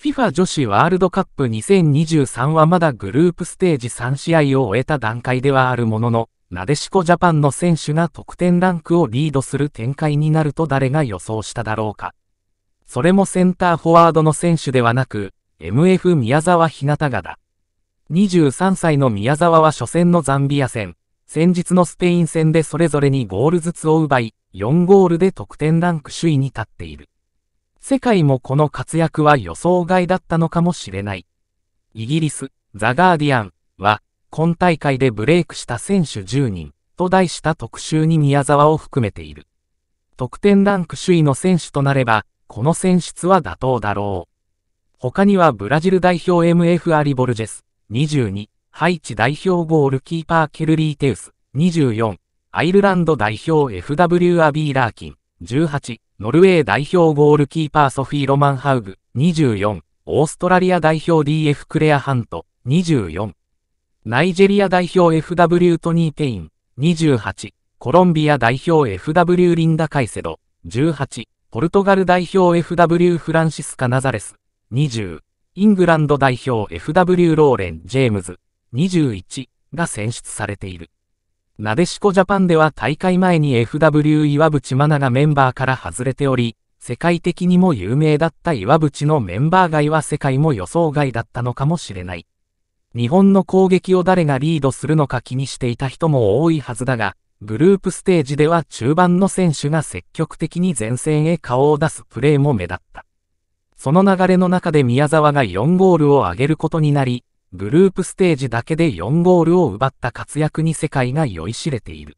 FIFA 女子ワールドカップ2023はまだグループステージ3試合を終えた段階ではあるものの、なでしこジャパンの選手が得点ランクをリードする展開になると誰が予想しただろうか。それもセンターフォワードの選手ではなく、MF 宮沢ひなたがだ。23歳の宮沢は初戦のザンビア戦、先日のスペイン戦でそれぞれにゴールずつを奪い、4ゴールで得点ランク首位に立っている。世界もこの活躍は予想外だったのかもしれない。イギリス、ザ・ガーディアンは、今大会でブレイクした選手10人と題した特集に宮沢を含めている。得点ランク首位の選手となれば、この選出は妥当だろう。他にはブラジル代表 MF アリボルジェス、22、ハイチ代表ゴールキーパーケルリーテウス、24、アイルランド代表 FW アビー・ラーキン、18、ノルウェー代表ゴールキーパーソフィー・ロマンハウグ、24、オーストラリア代表 DF クレア・ハント、24、ナイジェリア代表 FW トニー・ペイン、28、コロンビア代表 FW リンダ・カイセド、18、ポルトガル代表 FW フランシスカ・ナザレス、20、イングランド代表 FW ローレン・ジェームズ、21が選出されている。なでしこジャパンでは大会前に FW 岩渕真奈がメンバーから外れており、世界的にも有名だった岩渕のメンバー外は世界も予想外だったのかもしれない。日本の攻撃を誰がリードするのか気にしていた人も多いはずだが、グループステージでは中盤の選手が積極的に前線へ顔を出すプレーも目立った。その流れの中で宮沢が4ゴールを挙げることになり、グループステージだけで4ゴールを奪った活躍に世界が酔いしれている。